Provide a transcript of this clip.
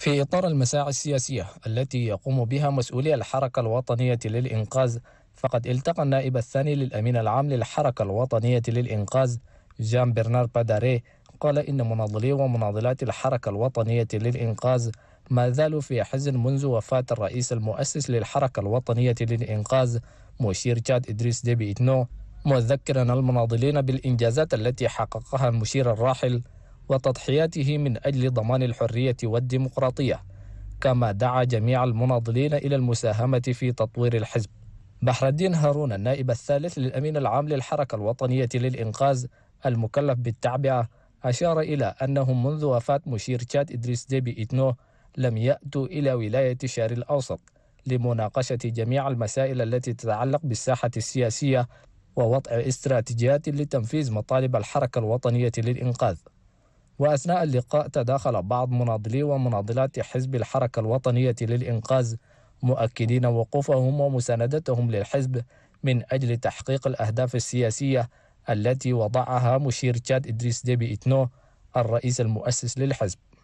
في إطار المساعي السياسية التي يقوم بها مسؤولي الحركة الوطنية للإنقاذ فقد التقى النائب الثاني للأمين العام للحركة الوطنية للإنقاذ جان برنار باداري قال إن مناضلي ومناضلات الحركة الوطنية للإنقاذ ما زالوا في حزن منذ وفاة الرئيس المؤسس للحركة الوطنية للإنقاذ مشير تشاد إدريس ديبي إتنو مذكرا المناضلين بالإنجازات التي حققها المشير الراحل وتضحياته من أجل ضمان الحرية والديمقراطية كما دعا جميع المناضلين إلى المساهمة في تطوير الحزب بحر الدين هارون النائب الثالث للأمين العام للحركة الوطنية للإنقاذ المكلف بالتعبئة أشار إلى أنه منذ وفاة مشير تشاد إدريس ديبي إتنو لم يأتوا إلى ولاية الشرق الأوسط لمناقشة جميع المسائل التي تتعلق بالساحة السياسية ووضع استراتيجيات لتنفيذ مطالب الحركة الوطنية للإنقاذ وأثناء اللقاء تداخل بعض مناضلي ومناضلات حزب الحركة الوطنية للإنقاذ مؤكدين وقوفهم ومساندتهم للحزب من أجل تحقيق الأهداف السياسية التي وضعها مشير تشاد إدريس ديبي إتنو الرئيس المؤسس للحزب